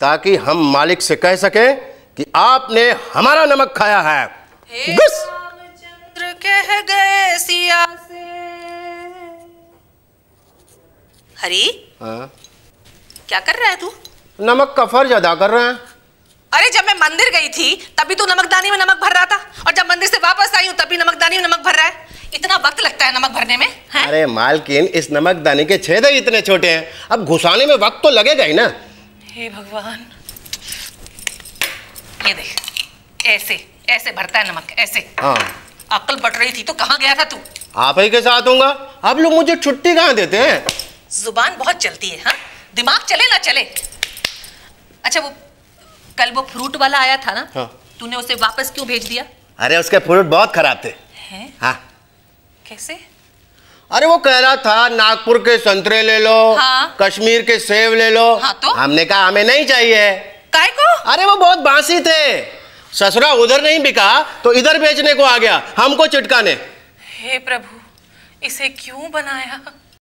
ताकि हम मालिक से कह सके कि आपने हमारा नमक खाया है कह गए सिया से हरी हाँ? क्या कर रहा है तू नमक का फर्ज अदा कर रहे हैं अरे जब मैं मंदिर गई थी तभी तू नमकदानी में नमक भर रहा था और जब मंदिर से वापस आई हूँ तभी नमकदानी में नमक भर रहा है इतना वक्त लगता है नमक भरने में है? अरे मालकिन इस नमकदानी के छेद ही इतने छोटे हैं अब घुसाने में वक्त तो लगेगा ही ना हे भगवान ये देख ऐसे ऐसे भरता है नमक ऐसे हाँ अक्ल बट रही थी तो कहाँ गया था तू आप ही के साथ होगा आप लोग मुझे छुट्टी कहाँ देते हैं जुबान बहुत चलती है हाँ दिमाग चले ना चले अच्छा वो कल वो फ्रूट वाला आया था ना हाँ। तूने उसे वापस क्यों भेज दिया अरे उसके फ्रूट बहुत खराब थे हैं? हाँ कैसे अरे वो कह रहा था नागपुर के संतरे ले लो हाँ? कश्मीर के सेब ले लो हाँ तो? हमने कहा हमें नहीं चाहिए काय को? अरे वो बहुत बासी थे ससुरा उधर नहीं बिका तो इधर बेचने को आ गया हमको चिटकाने हे प्रभु इसे क्यों बनाया